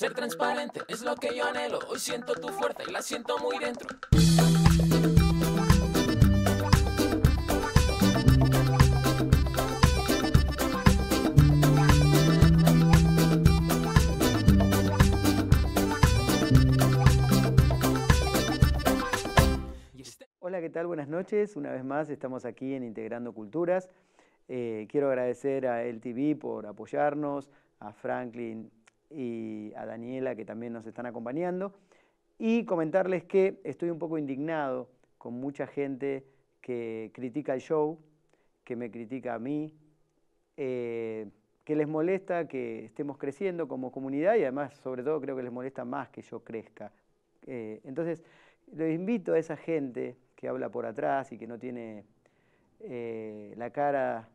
Ser transparente es lo que yo anhelo. Hoy siento tu fuerza y la siento muy dentro. Este- Hola, ¿qué tal? Buenas noches. Una vez más estamos aquí en Integrando Culturas. Eh, quiero agradecer a LTV por apoyarnos, a Franklin y a Daniela que también nos están acompañando y comentarles que estoy un poco indignado con mucha gente que critica el show, que me critica a mí, eh, que les molesta que estemos creciendo como comunidad y además, sobre todo, creo que les molesta más que yo crezca. Eh, entonces, les invito a esa gente que habla por atrás y que no tiene eh, la cara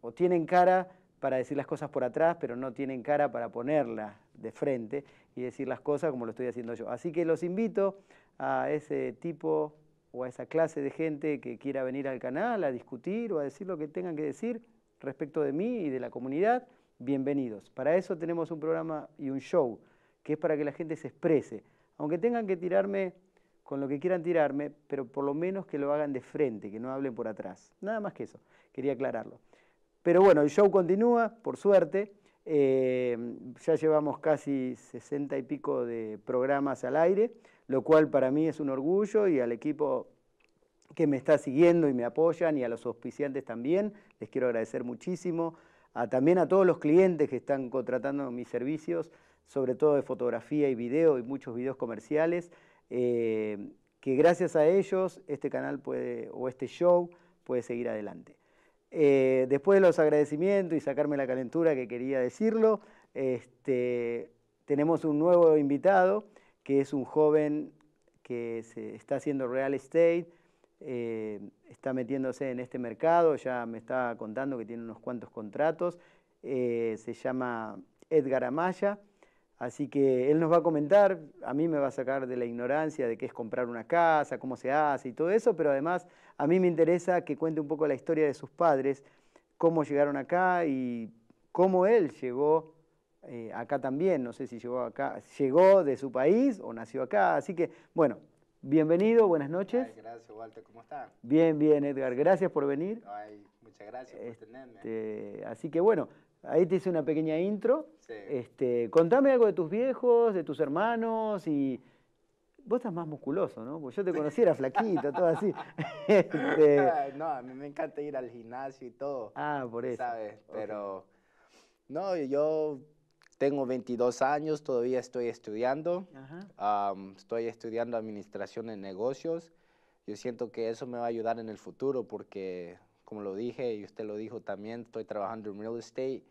o tienen cara para decir las cosas por atrás, pero no tienen cara para ponerla de frente y decir las cosas como lo estoy haciendo yo. Así que los invito a ese tipo o a esa clase de gente que quiera venir al canal a discutir o a decir lo que tengan que decir respecto de mí y de la comunidad, bienvenidos. Para eso tenemos un programa y un show, que es para que la gente se exprese. Aunque tengan que tirarme con lo que quieran tirarme, pero por lo menos que lo hagan de frente, que no hablen por atrás. Nada más que eso, quería aclararlo. Pero bueno, el show continúa, por suerte. Eh, ya llevamos casi 60 y pico de programas al aire, lo cual para mí es un orgullo y al equipo que me está siguiendo y me apoyan y a los auspiciantes también, les quiero agradecer muchísimo. A, también a todos los clientes que están contratando mis servicios, sobre todo de fotografía y video y muchos videos comerciales, eh, que gracias a ellos este canal puede, o este show puede seguir adelante. Eh, después de los agradecimientos y sacarme la calentura que quería decirlo, este, tenemos un nuevo invitado que es un joven que se está haciendo real estate, eh, está metiéndose en este mercado, ya me estaba contando que tiene unos cuantos contratos, eh, se llama Edgar Amaya. Así que él nos va a comentar, a mí me va a sacar de la ignorancia de qué es comprar una casa, cómo se hace y todo eso, pero además a mí me interesa que cuente un poco la historia de sus padres, cómo llegaron acá y cómo él llegó eh, acá también, no sé si llegó acá, llegó de su país o nació acá, así que bueno, bienvenido, buenas noches. gracias Walter, ¿cómo estás? Bien, bien Edgar, gracias por venir. muchas gracias por este, Así que bueno, Ahí te hice una pequeña intro. Este, contame algo de tus viejos, de tus hermanos y... Vos estás más musculoso, ¿no? Porque yo te conocí, era flaquito, todo así. Este, no, a mí me encanta ir al gimnasio y todo. Ah, por eso. ¿Sabes? Pero... No, yo tengo 22 años, todavía estoy estudiando. estoy estudiando administración en negocios. Yo siento que eso me va a ayudar en el futuro porque, como lo dije y usted lo dijo también, estoy trabajando en real estate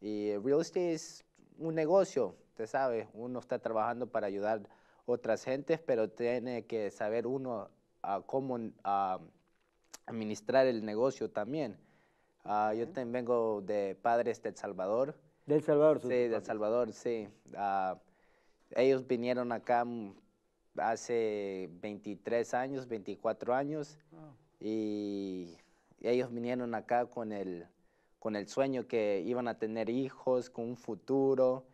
y eh, real estate es un negocio, te sabe. uno está trabajando para ayudar a otras gentes, pero tiene que saber uno cómo administrar el negocio también. Ah, yo también vengo de padres de El Salvador. Del Salvador? Sí, de El Salvador, sí. Ah, ellos vinieron acá hace 23 años, 24 años, ah. y ellos vinieron acá con el con el sueño que iban a tener hijos, con un futuro,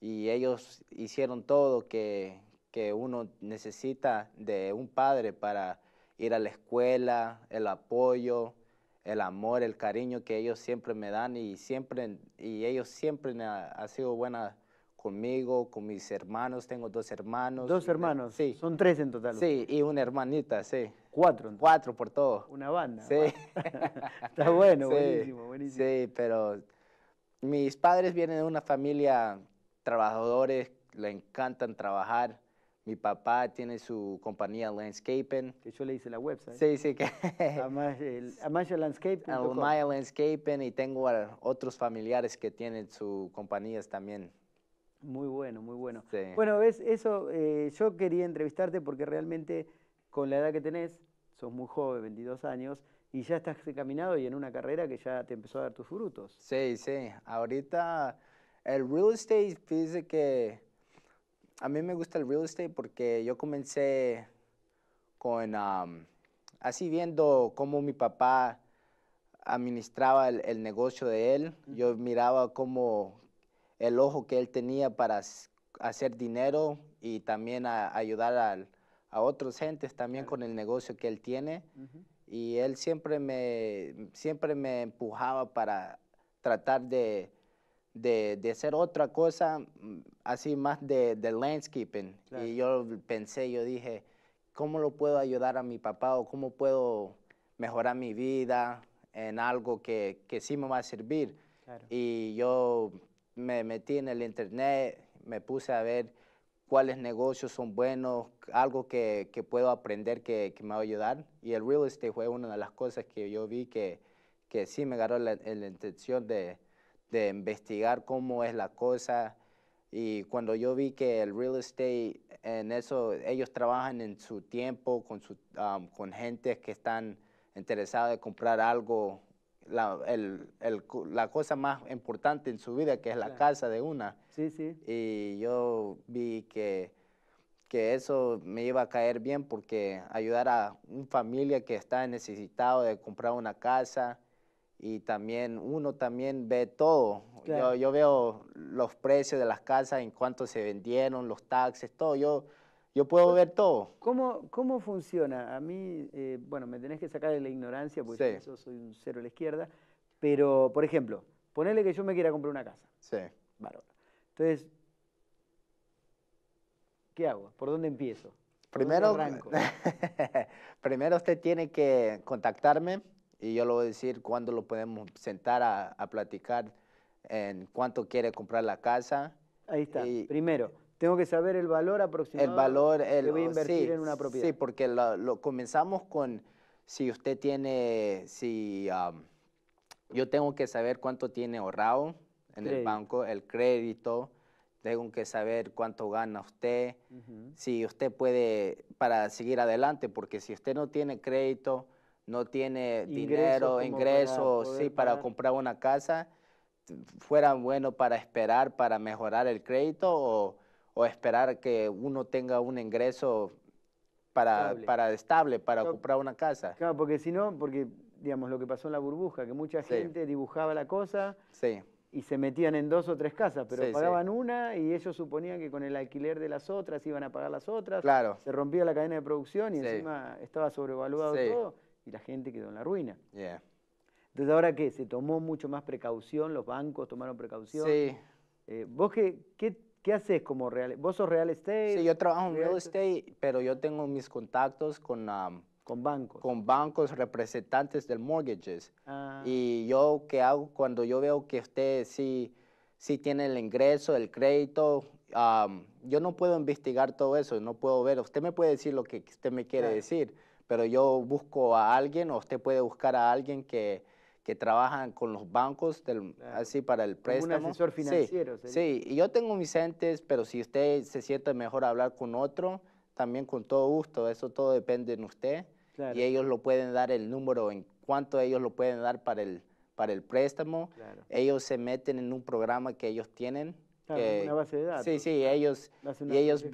y ellos hicieron todo que, que uno necesita de un padre para ir a la escuela, el apoyo, el amor, el cariño que ellos siempre me dan y, siempre, y ellos siempre han sido buenos conmigo, con mis hermanos, tengo dos hermanos. ¿Dos hermanos? Sí. Son tres en total. Sí, y una hermanita, sí. Cuatro. Cuatro por todo. Una banda. Sí. Está bueno, buenísimo, buenísimo. Sí, pero mis padres vienen de una familia trabajadores, le encantan trabajar. Mi papá tiene su compañía Landscaping. Que yo le hice la website. Sí, sí. Que Amaya Landscaping. Amaya Landscaping y tengo a otros familiares que tienen sus compañías también. Muy bueno, muy bueno. Bueno, ves, eso eh, yo quería entrevistarte porque realmente con la edad que tenés, sos muy joven, 22 años, y ya estás caminado y en una carrera que ya te empezó a dar tus frutos. Sí, sí. Ahorita el real estate, fíjese que a mí me gusta el real estate porque yo comencé con, um, así viendo cómo mi papá administraba el, negocio de él. Yo miraba cómo el ojo que él tenía para hacer dinero y también ayudar al, a otros gentes también con el negocio que él tiene. Y él siempre me, siempre me empujaba para tratar de, de, de hacer otra cosa, mm, así más de, landscaping. Y yo pensé, yo dije, ¿cómo lo puedo ayudar a mi papá o cómo puedo mejorar mi vida en algo que, que sí me va a servir? Y yo me metí en el internet, me puse a ver cuáles negocios son buenos, algo que, que puedo aprender que, que, me va a ayudar. Y el real estate fue una de las cosas que yo vi que, que sí me ganó la, la intención de, de, investigar cómo es la cosa. Y cuando yo vi que el real estate, en eso, ellos trabajan en su tiempo, con, su, um, con gente que están interesados en comprar algo, la, el, la, cosa más importante en su vida, que es la casa de una Sí, sí. Y yo vi que, que eso me iba a caer bien porque ayudar a una familia que está necesitado de comprar una casa y también uno también ve todo. Yo, veo los precios de las casas, en cuánto se vendieron, los taxes, todo. Yo, yo puedo ver todo. ¿Cómo, cómo funciona? A mí, eh, bueno, me tenés que sacar de la ignorancia, porque yo soy un cero a la izquierda, pero, por ejemplo, ponerle que yo me quiera comprar una casa. Sí. Bárbaro. Entonces, ¿qué hago? ¿Por dónde empiezo? primero, primero usted tiene que contactarme y yo le voy a decir cuándo lo podemos sentar a, platicar, en cuánto quiere comprar la casa. Ahí está, primero. Tengo que saber el valor aproximado. El valor, el, que voy a invertir en una propiedad. Sí, porque lo, comenzamos con si usted tiene, si um, yo tengo que saber cuánto tiene ahorrado, en el banco, el crédito, tengo que saber cuánto gana usted, si usted puede para seguir adelante, porque si usted no tiene crédito, no tiene dinero, ingresos, para sí, para comprar una casa, fuera bueno para esperar, para mejorar el crédito o, esperar que uno tenga un ingreso para estable, para, estable, para comprar una casa. Claro, porque si no, porque digamos lo que pasó en la burbuja, que mucha gente dibujaba la cosa, sí y se metían en dos o tres casas, pero pagaban una y ellos suponían que con el alquiler de las otras iban a pagar las otras. Claro. Se rompía la cadena de producción y encima estaba sobrevaluado todo y la gente quedó en la ruina. Yeah. Entonces, ¿ahora qué? ¿Se tomó mucho más precaución? ¿Los bancos tomaron precaución? Sí. Eh, ¿Vos qué, qué, haces como real? ¿Vos sos real estate? Sí, yo trabajo en real estate, pero yo tengo mis contactos con... Um, con bancos. Con bancos, representantes del mortgages. Ah. Y yo, ¿qué hago cuando yo veo que usted sí, sí tiene el ingreso, el crédito? yo no puedo investigar todo eso, no puedo ver. Usted me puede decir lo que usted me quiere decir, pero yo busco a alguien o usted puede buscar a alguien que, que trabajan con los bancos del, así para el préstamo. Un asesor financiero. Sí, sí, y yo tengo mis entes, pero si usted se siente mejor hablar con otro, también con todo gusto, eso todo depende de usted y ellos lo pueden dar el número en cuánto ellos lo pueden dar para el, para el préstamo. Ellos se meten en un programa que ellos tienen. una base de datos. Sí, sí, ellos, y ellos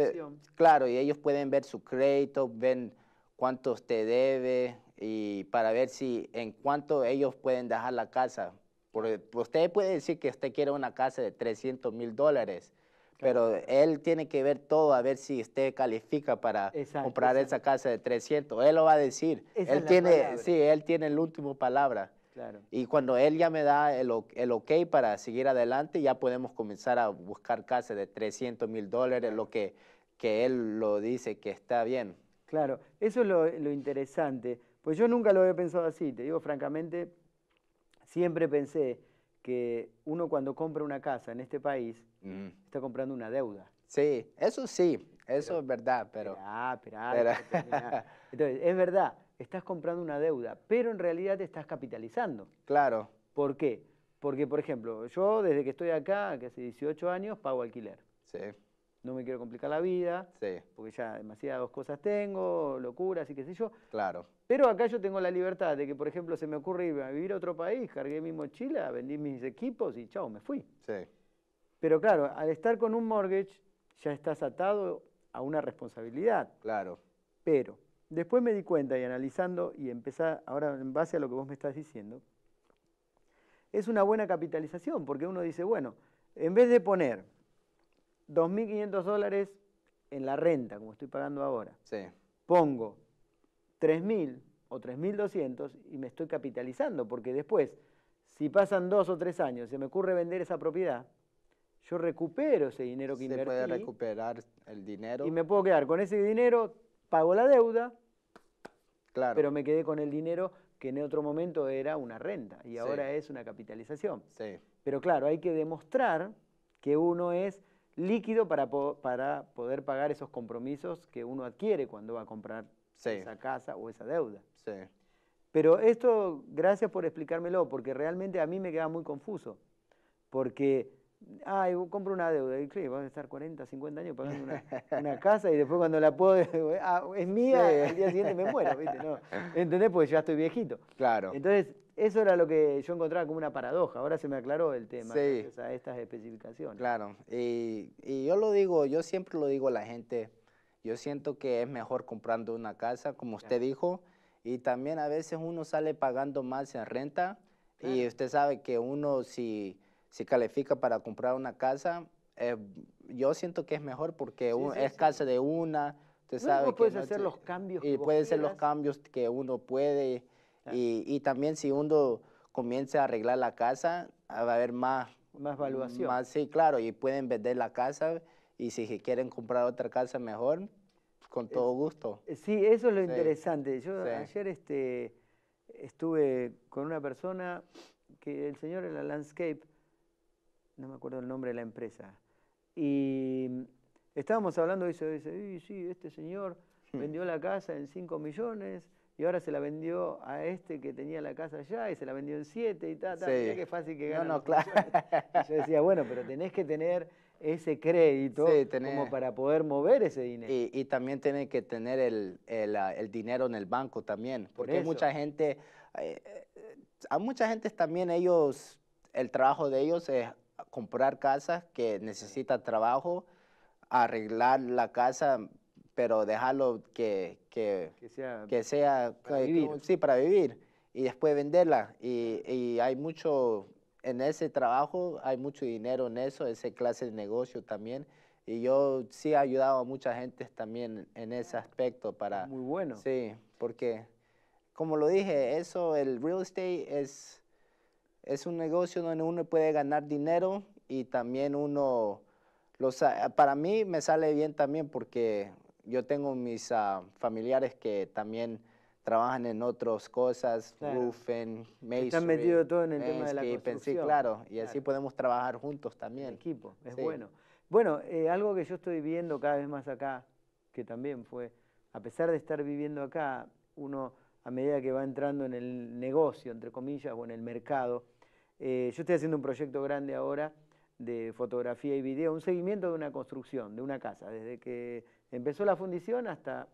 claro, y ellos pueden ver su crédito, ven cuánto te debe y para ver si en cuánto ellos pueden dejar la casa. Porque usted puede decir que usted quiere una casa de 300 mil dólares, pero él tiene que ver todo a ver si usted califica para comprar esa casa de 300. Él lo va a decir. él tiene, sí, él tiene el último palabra. Claro. Y cuando él ya me da el, el, ok para seguir adelante, ya podemos comenzar a buscar casas de 300 mil dólares, lo que, que él lo dice que está bien. Claro, eso es lo, lo interesante. Pues yo nunca lo había pensado así, te digo francamente, siempre pensé, que uno cuando compra una casa en este país mm. está comprando una deuda. Sí, eso sí, eso es verdad, pero... Ah, Entonces, es verdad, estás comprando una deuda, pero en realidad te estás capitalizando. Claro. ¿Por qué? Porque, por ejemplo, yo desde que estoy acá, que hace 18 años, pago alquiler. Sí no me quiero complicar la vida, porque ya demasiadas cosas tengo, locuras y qué sé yo. Claro. Pero acá yo tengo la libertad de que, por ejemplo, se me ocurre ir a vivir a otro país, cargué mi mochila, vendí mis equipos y chao, me fui. Pero claro, al estar con un mortgage ya estás atado a una responsabilidad. Claro. Pero después me di cuenta y analizando y empezar ahora en base a lo que vos me estás diciendo, es una buena capitalización, porque uno dice, bueno, en vez de poner 2.500 dólares en la renta, como estoy pagando ahora. Sí. Pongo 3.000 o 3.200 y me estoy capitalizando, porque después, si pasan dos o tres años, se me ocurre vender esa propiedad, yo recupero ese dinero que invertí. Se puede recuperar el dinero. Y me puedo quedar con ese dinero, pago la deuda, claro. pero me quedé con el dinero que en otro momento era una renta y ahora es una capitalización. Sí. Pero claro, hay que demostrar que uno es líquido para, para poder pagar esos compromisos que uno adquiere cuando va a comprar esa casa o esa deuda. Pero esto, gracias por explicármelo, porque realmente a mí me queda muy confuso. Porque, yo compro una deuda, y a estar 40, 50 años pagando una, casa y después cuando la puedo, ah, es mía, al día siguiente me muero, ¿viste? No, ¿Entendés? Porque ya estoy viejito. Claro. Entonces, eso era lo que yo encontraba como una paradoja. Ahora se me aclaró el tema sí. a estas especificaciones. Claro, y, yo lo digo, yo siempre lo digo a la gente, yo siento que es mejor comprando una casa, como usted dijo, y también a veces uno sale pagando más en renta y usted sabe que uno si, califica para comprar una casa, eh, yo siento que es mejor porque es casa de una, usted sabe... que puedes hacer los cambios. Y puede ser los cambios que uno puede y, también si uno comienza a arreglar la casa, ah, va a haber más... Más valuación. Más, sí, claro, y pueden vender la casa y si quieren comprar otra casa mejor, con todo gusto. Eh, sí, eso es lo interesante. Yo ayer este, estuve con una persona que el señor de la landscape, no me acuerdo el nombre de la empresa, y mm, estábamos hablando y dice, sí, este señor hmm. vendió la casa en 5 millones, y ahora se la vendió a este que tenía la casa allá y se la vendió en siete y tal, tal. Sí. fácil que ganó No, no, claro. yo decía, bueno, pero tenés que tener ese crédito como para poder mover ese dinero. Y, también tenés que tener el, el, ah, dinero en el banco también, porque hay mucha gente, eh, eh, a mucha gente también ellos, el trabajo de ellos es comprar casas que necesita trabajo, arreglar la casa, pero dejarlo que, que, sea, que sea para vivir. sí, para vivir y después venderla. Y, y, hay mucho, en ese trabajo hay mucho dinero en eso, ese clase de negocio también. Y yo sí he ayudado a mucha gente también en ese aspecto para... Muy bueno. Sí, porque como lo dije, eso, el real estate es, es un negocio donde uno puede ganar dinero y también uno... Los, para mí me sale bien también porque yo tengo mis ah, familiares que también trabajan en otras cosas, claro. roofing, masonry. Están metidos todo en el tema de la construcción. Sí, claro, y así podemos trabajar juntos también. equipo, es bueno. Bueno, eh, algo que yo estoy viendo cada vez más acá, que también fue, a pesar de estar viviendo acá, uno a medida que va entrando en el negocio, entre comillas, o en el mercado, eh, yo estoy haciendo un proyecto grande ahora de fotografía y video, un seguimiento de una construcción, de una casa, desde que Empezó la fundición hasta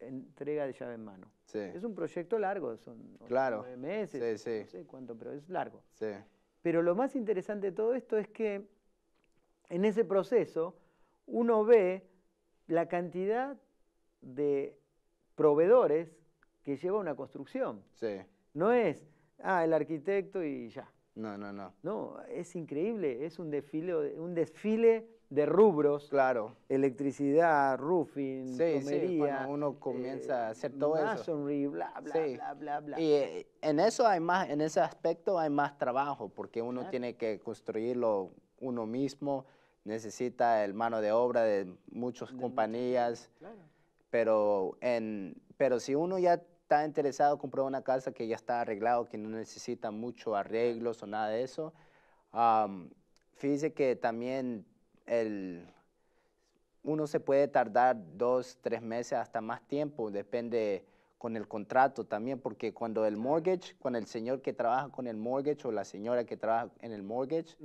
entrega de llave en mano. Es un proyecto largo, son nueve meses, no sé cuánto, pero es largo. Pero lo más interesante de todo esto es que en ese proceso uno ve la cantidad de proveedores que lleva una construcción. No es, ah, el arquitecto y ya. No, no, no. No, es increíble, es un desfile, un desfile de rubros. Claro. Electricidad, roofing, sí, uno eh, comienza a hacer todo masonry, eso. bla, bla, bla, bla, bla. Y eh, en eso hay más, en ese aspecto hay más trabajo, porque uno tiene que construirlo uno mismo, necesita el mano de obra de muchas compañías. Pero, en, pero si uno ya está interesado en comprar una casa que ya está arreglado, que no necesita mucho arreglos o nada de eso, fíjese que también el, uno se puede tardar dos, tres meses, hasta más tiempo, depende con el contrato también, porque cuando el mortgage, con el señor que trabaja con el mortgage o la señora que trabaja en el mortgage,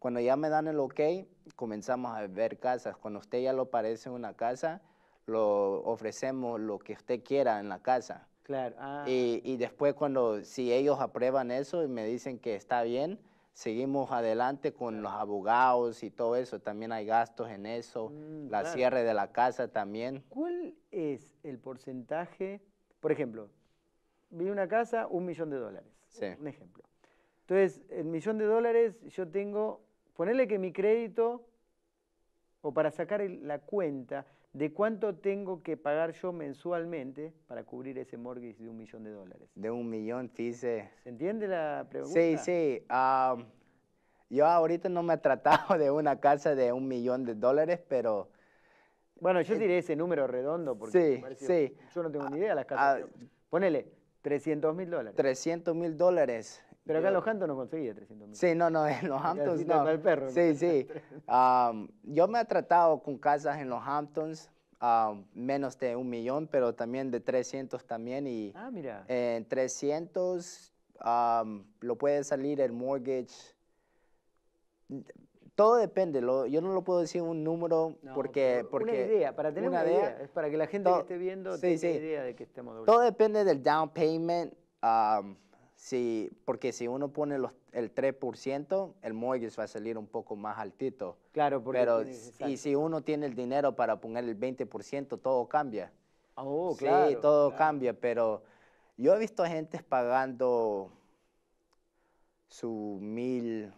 cuando ya me dan el ok, comenzamos a ver casas. Cuando usted ya lo parece una casa, lo ofrecemos lo que usted quiera en la casa. Claro. Ah. Y, y, después cuando, si ellos aprueban eso y me dicen que está bien, seguimos adelante con los abogados y todo eso, también hay gastos en eso, mm, la cierre de la casa también. ¿Cuál es el porcentaje? Por ejemplo, vi una casa, un millón de dólares, sí. un ejemplo. Entonces, el millón de dólares yo tengo, ponerle que mi crédito, o para sacar la cuenta, de cuánto tengo que pagar yo mensualmente para cubrir ese mortgage de un millón de dólares. De un millón, dice. ¿Se entiende la pregunta? Sí, sí. yo ahorita no me he tratado de una casa de un millón de dólares, pero... Bueno, yo eh, diré ese número redondo porque sí, sí. yo no tengo ni ah, idea de las casas. Ah, ponele, 300 mil dólares. 300 mil dólares. Pero acá en los Hamptons no conseguía 300 mil. Sí, no, no, en los Hamptons no. El perro, sí, sí. yo me he tratado con casas en los Hamptons, menos de un millón, pero también de 300 también. Y ah, mira. En 300 lo puede salir el mortgage. Todo depende, yo no lo puedo decir un número porque, Una idea, para tener una, idea, es para que la gente que esté viendo tenga idea de que estamos doblando. Todo depende del down payment, Sí, porque si uno pone el 3%, el mortgage va a salir un poco más altito. Claro, Pero, y si uno tiene el dinero para poner el 20%, todo cambia. Oh, claro. Sí, todo cambia, pero yo he visto gente pagando su mil,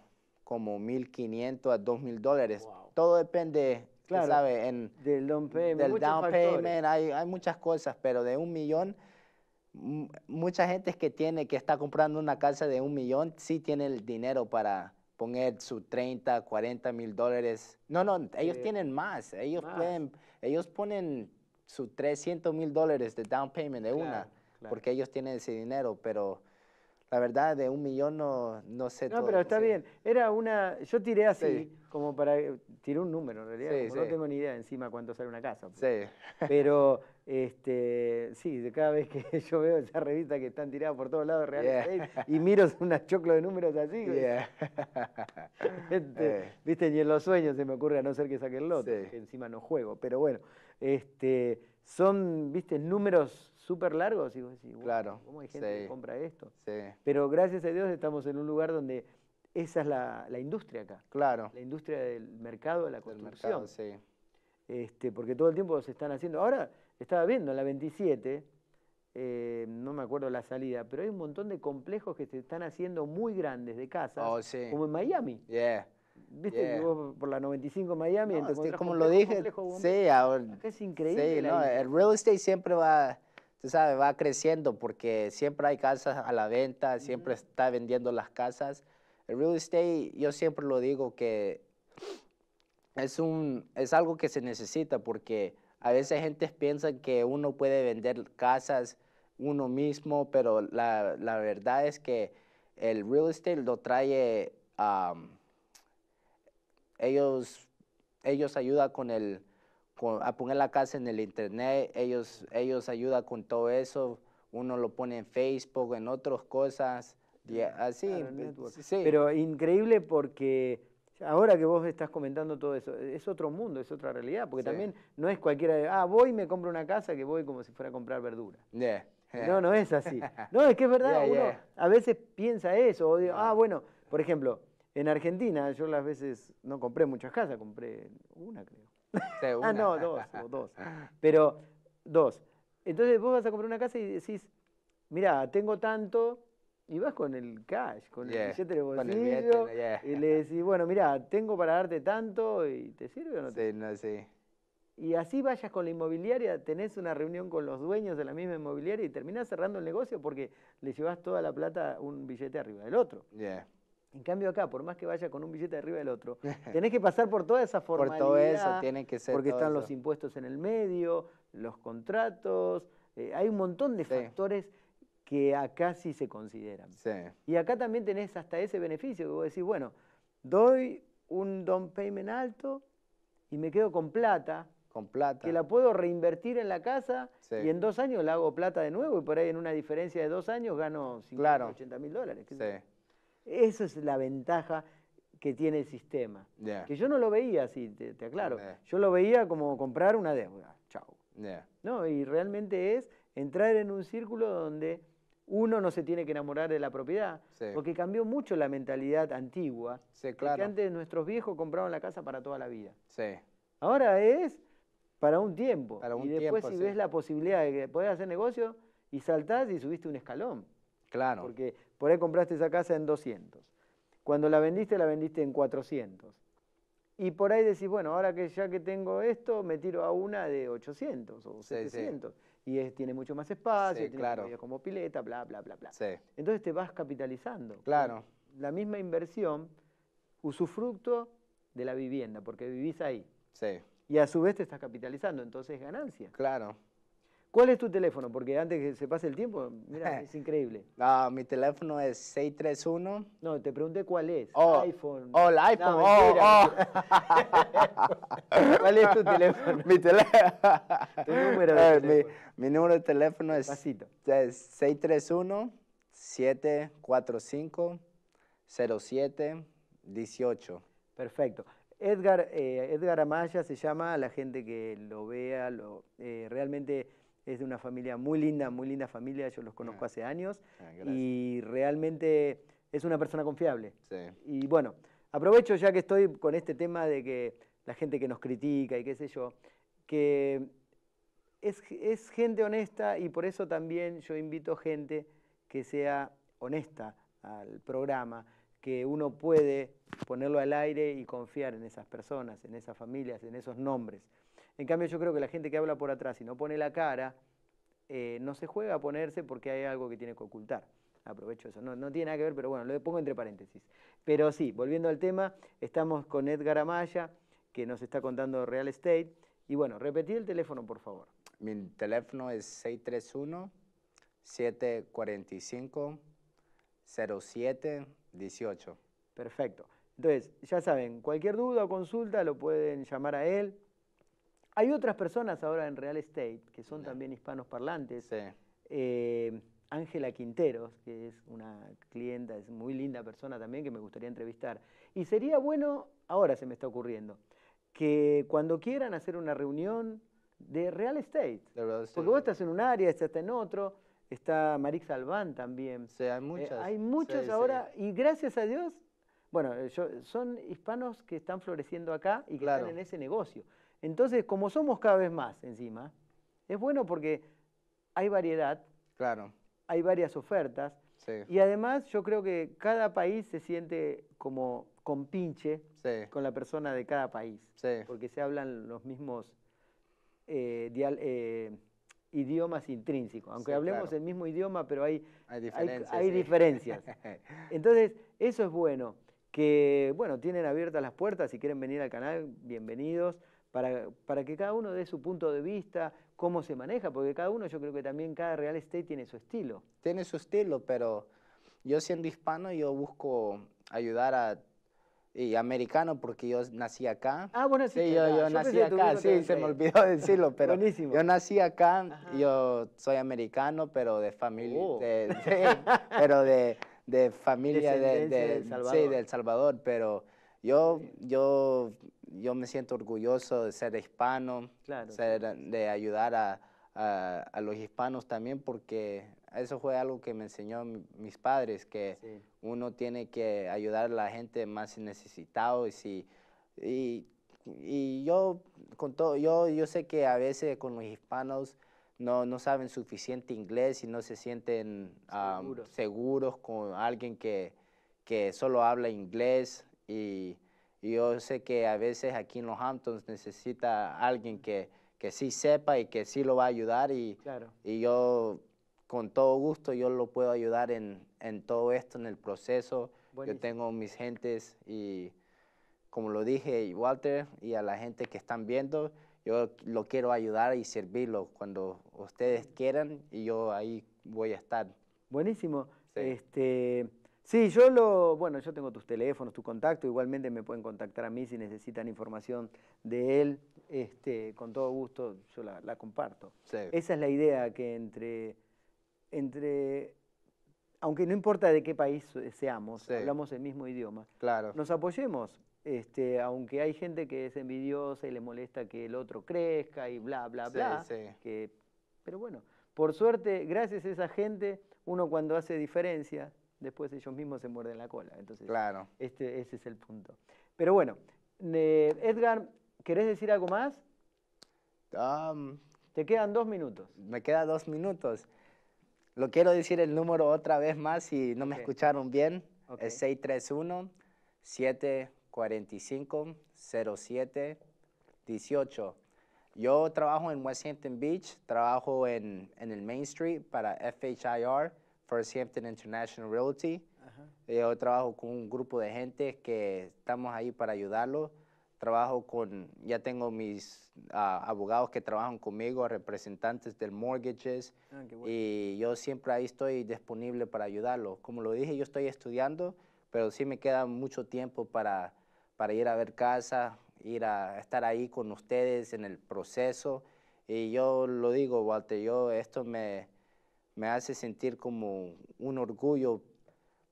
como 1.500 a 2.000 dólares. Todo depende, ¿sabes? del down payment. Del down payment, hay muchas cosas, pero de un millón mucha gente que tiene, que está comprando una casa de un millón, sí tiene el dinero para poner sus 30, 40 mil dólares. No, no, ellos tienen más. Ellos, Pueden, ellos ponen sus 300 mil dólares de down payment de una, porque ellos tienen ese dinero, pero la verdad de un millón no, no sé. No, pero está bien. Era una, yo tiré así, como para... Eh, tirar un número, en realidad, no tengo ni idea encima cuánto sale una casa. Pues. Sí. Pero, este, sí, cada vez que yo veo esas revistas que están tiradas por todos lados, reales, y miro una choclo de números así, este, eh. viste, ni en los sueños se me ocurre a no ser que saque el lote, que encima no juego. Pero bueno, este, son, viste, números súper largos y vos claro, ¿cómo hay gente que compra esto? Pero gracias a Dios estamos en un lugar donde esa es la, la industria acá. Claro. La industria del mercado de la construcción. Mercado, sí. este, porque todo el tiempo se están haciendo. Ahora, estaba viendo en la 27, eh, no me acuerdo la salida, pero hay un montón de complejos que se están haciendo muy grandes de casas, oh, sí. como en Miami. Yeah. Viste que por la 95 Miami, entonces como lo dije, sí, ahora, es increíble. Sí, el real estate siempre va, tú sabes, va creciendo porque siempre hay casas a la venta, siempre está vendiendo las casas. El real estate, yo siempre lo digo que es, algo que se necesita porque a veces gente piensa que uno puede vender casas uno mismo, pero la, verdad es que el real estate lo trae, ellos, ayudan con el, a poner la casa en el internet, ellos ayudan con todo eso, uno lo pone en Facebook, en otras cosas, así ah, Pero increíble porque ahora que vos estás comentando todo eso, es otro mundo, es otra realidad, porque también no es cualquiera de, ah, voy y me compro una casa que voy como si fuera a comprar verdura. No, no es así. No, es que es verdad, uno a veces piensa eso, o digo, ah, bueno, por ejemplo, en Argentina yo las veces no compré muchas casas, compré una creo. Ah, una. ah, no, dos, o dos. Pero dos. Entonces vos vas a comprar una casa y decís, mira, tengo tanto, y vas con el cash, con el billete de bolsillo, billete, yeah. y le decís, bueno, mira, tengo para darte tanto, y ¿te sirve o no te sirve? No, sí. Y así vayas con la inmobiliaria, tenés una reunión con los dueños de la misma inmobiliaria y terminás cerrando el negocio porque le llevas toda la plata un billete arriba del otro. Yeah. En cambio acá, por más que vaya con un billete arriba del otro, tenés que pasar por toda esa formalidad. Por todo eso tiene que ser. Porque están los impuestos en el medio, los contratos, eh, hay un montón de factores que acá sí se consideran. Y acá también tenés hasta ese beneficio, que vos decís, bueno, doy un down payment alto y me quedo con plata. Con plata. Que la puedo reinvertir en la casa y en dos años la hago plata de nuevo y por ahí en una diferencia de dos años gano 50, claro. 80 mil dólares. Esa es la ventaja que tiene el sistema. Que yo no lo veía así, te, aclaro. Yo lo veía como comprar una deuda. Chau. No, y realmente es entrar en un círculo donde uno no se tiene que enamorar de la propiedad, porque cambió mucho la mentalidad antigua, que antes nuestros viejos compraban la casa para toda la vida. Sí. Ahora es para un tiempo. y después si ves la posibilidad de que podés hacer negocio y saltás y subiste un escalón. Claro. Porque por ahí compraste esa casa en 200. Cuando la vendiste, la vendiste en 400. Y por ahí decís, bueno, ahora que ya que tengo esto, me tiro a una de 800 o 700 y tiene mucho más espacio, tiene como pileta, bla, bla, bla, bla. Entonces te vas capitalizando. Claro. La misma inversión, usufructo de la vivienda, porque vivís ahí. Sí. Y a su vez te estás capitalizando, entonces ganancia. Claro. ¿Cuál es tu teléfono? Porque antes que se pase el tiempo, mira, es increíble. Ah, mi teléfono es 631. No, te pregunté cuál es. Oh, iPhone. Oh, el iPhone. Oh, oh. ¿Cuál es tu teléfono? Mi teléfono. Tu número de eh, teléfono. Mi, número de teléfono es, es 631 745 0718. Perfecto. Edgar, eh, Edgar Amaya se llama, la gente que lo vea, lo, eh, realmente es de una familia muy linda, muy linda familia, yo los conozco ah. hace años ah, y realmente es una persona confiable. Y bueno, aprovecho ya que estoy con este tema de que la gente que nos critica y qué sé yo, que es, es gente honesta y por eso también yo invito gente que sea honesta al programa, que uno puede ponerlo al aire y confiar en esas personas, en esas familias, en esos nombres. En cambio, yo creo que la gente que habla por atrás y no pone la cara, eh, no se juega a ponerse porque hay algo que tiene que ocultar. Aprovecho eso. No, no tiene nada que ver, pero bueno, lo pongo entre paréntesis. Pero sí, volviendo al tema, estamos con Edgar Amaya, que nos está contando Real Estate. Y bueno, repetí el teléfono, por favor. Mi teléfono es 631 745 0718. Perfecto. Entonces, ya saben, cualquier duda o consulta lo pueden llamar a él, hay otras personas ahora en real estate que son también hispanos parlantes. Eh, Ángela Quinteros, que es una clienta, es muy linda persona también que me gustaría entrevistar. Y sería bueno, ahora se me está ocurriendo, que cuando quieran hacer una reunión de real estate, porque vos estás en un área, está en otro, está Marix Albán también. Sí, hay muchas. Eh, hay muchos ahora, y gracias a Dios, bueno, son hispanos que están floreciendo acá y que están en ese negocio. Entonces, como somos cada vez más encima, es bueno porque hay variedad, claro. hay varias ofertas, y además yo creo que cada país se siente como compinche con la persona de cada país, porque se hablan los mismos eh, eh, idiomas intrínsecos, aunque hablemos el mismo idioma, pero hay, diferencias. hay diferencias. Entonces, eso es bueno que, bueno, tienen abiertas las puertas, si quieren venir al canal, bienvenidos para, para, que cada uno dé su punto de vista, cómo se maneja, porque cada uno, yo creo que también cada real estate tiene su estilo. Tiene su estilo, pero yo siendo hispano, yo busco ayudar a y americano porque yo nací acá. Ah, bueno, sí. Sí, yo, nací acá, sí, se me olvidó decirlo, pero Buenísimo. yo nací acá, yo soy americano, pero de familia, oh. de, pero de, de familia de, de, sí, de El Salvador, pero yo, yo, yo me siento orgulloso de ser hispano, de ayudar a, los hispanos también, porque eso fue algo que me enseñó mis padres, que uno tiene que ayudar a la gente más necesitada. Y, y, yo, con todo, yo, yo sé que a veces con los hispanos no, no saben suficiente inglés y no se sienten seguros. con alguien que solo habla inglés. Y, yo sé que a veces aquí en los Hamptons necesita alguien que, que sí sepa y que sí lo va a ayudar y, y yo con todo gusto yo lo puedo ayudar en, en todo esto, en el proceso. Yo tengo mis gentes y como lo dije, Walter, y a la gente que están viendo, yo lo quiero ayudar y servirlo cuando ustedes quieran y yo ahí voy a estar. Buenísimo. Este, Sí, yo lo, bueno, yo tengo tus teléfonos, tu contacto, igualmente me pueden contactar a mí si necesitan información de él, este, con todo gusto yo la, comparto. Esa es la idea que entre, entre, aunque no importa de qué país seamos, hablamos el mismo idioma, claro. nos apoyemos, este, aunque hay gente que es envidiosa y le molesta que el otro crezca y bla, bla, bla, que, pero bueno, por suerte, gracias a esa gente, uno cuando hace diferencia después ellos mismos se muerden la cola. Entonces, claro. este, ese es el punto. Pero bueno, Edgar, ¿querés decir algo más? Te quedan dos minutos. Me quedan dos minutos. Lo quiero decir el número otra vez más si no me escucharon bien. Es 631-745-0718. Yo trabajo en Washington Beach, trabajo en, en el Main Street para FHIR. First Hampton International Realty. Eh, yo trabajo con un grupo de gente que estamos ahí para ayudarlo. Trabajo con, ya tengo mis ah, abogados que trabajan conmigo, representantes del mortgages, ah, y yo siempre ahí estoy disponible para ayudarlo. Como lo dije, yo estoy estudiando, pero sí me queda mucho tiempo para, para ir a ver casa, ir a estar ahí con ustedes en el proceso. Y yo lo digo, Walter, yo esto me, me hace sentir como un orgullo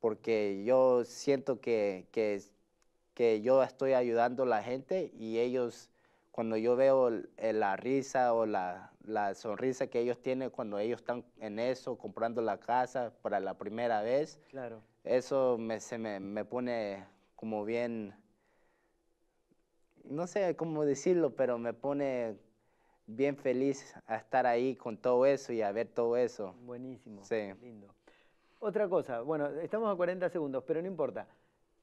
porque yo siento que, que, yo estoy ayudando a la gente y ellos, cuando yo veo eh, la risa o la, sonrisa que ellos tienen cuando ellos están en eso, comprando la casa para la primera vez, claro. eso me, se me, me pone como bien, no sé cómo decirlo, pero me pone bien feliz a estar ahí con todo eso y a ver todo eso. Buenísimo. Sí. Lindo. Otra cosa, bueno, estamos a 40 segundos, pero no importa.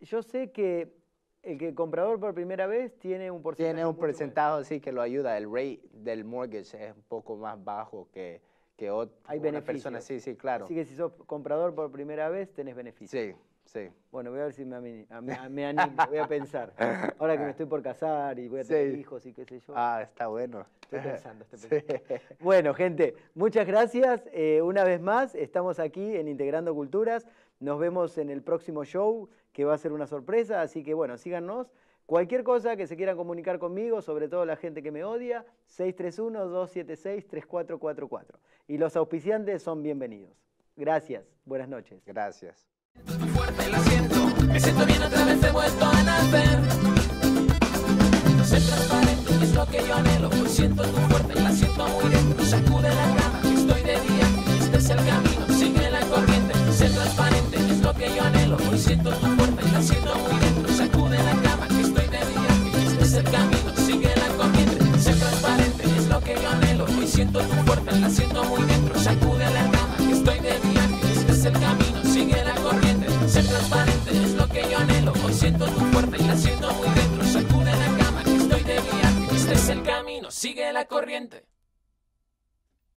Yo sé que el que comprador por primera vez tiene un porcentaje. Tiene un porcentaje, sí, que lo ayuda. El rate del mortgage es un poco más bajo que, que otra Hay beneficios. Sí, sí, claro. Así que si sos comprador por primera vez, tenés beneficios. Sí. Bueno, voy a ver si me, animo, voy a pensar. Ahora que me estoy por casar y voy a tener hijos y qué sé yo. Ah, está bueno. Estoy pensando, estoy Bueno, gente, muchas gracias. Eh, una vez más, estamos aquí en Integrando Culturas. Nos vemos en el próximo show, que va a ser una sorpresa. Así que, bueno, síganos. Cualquier cosa que se quieran comunicar conmigo, sobre todo la gente que me odia, 631-276-3444. Y los auspiciantes son bienvenidos. Gracias, buenas noches. Gracias fuerte Me siento bien otra vez, he vuelto a nacer. Sé transparente, es lo que yo anhelo. Siento tu fuerte, la siento muy dentro. Sacude la cama, estoy de día. Este es el camino, sigue la corriente. Sé transparente, es lo que yo anhelo. Hoy siento tu fuerte, la siento muy dentro. la cama, estoy de día. Este es el camino, sigue la corriente. Sé transparente, es lo que yo anhelo. Hoy siento tu fuerte, la siento muy dentro. Sacude la cama, estoy de día. Este es el camino, sigue la corriente que yo anhelo. Hoy siento tu puerta y la siento muy dentro. Sacude la cama que estoy de viaje. Este es el camino, sigue la corriente.